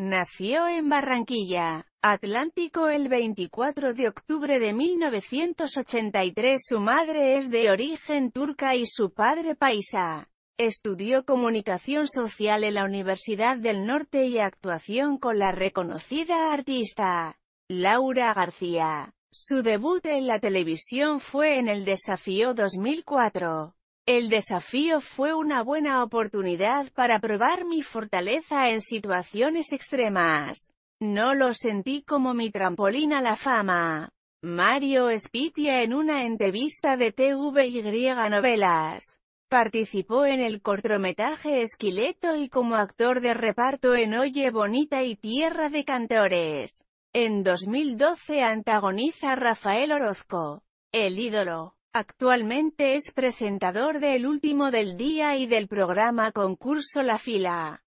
Nació en Barranquilla, Atlántico el 24 de octubre de 1983. Su madre es de origen turca y su padre paisa. Estudió comunicación social en la Universidad del Norte y actuación con la reconocida artista Laura García. Su debut en la televisión fue en el Desafío 2004. El desafío fue una buena oportunidad para probar mi fortaleza en situaciones extremas. No lo sentí como mi trampolín a la fama. Mario Spitia en una entrevista de TV TVY Novelas. Participó en el cortometraje Esquileto y como actor de reparto en Oye Bonita y Tierra de Cantores. En 2012 antagoniza a Rafael Orozco, el ídolo. Actualmente es presentador de El Último del Día y del programa concurso La Fila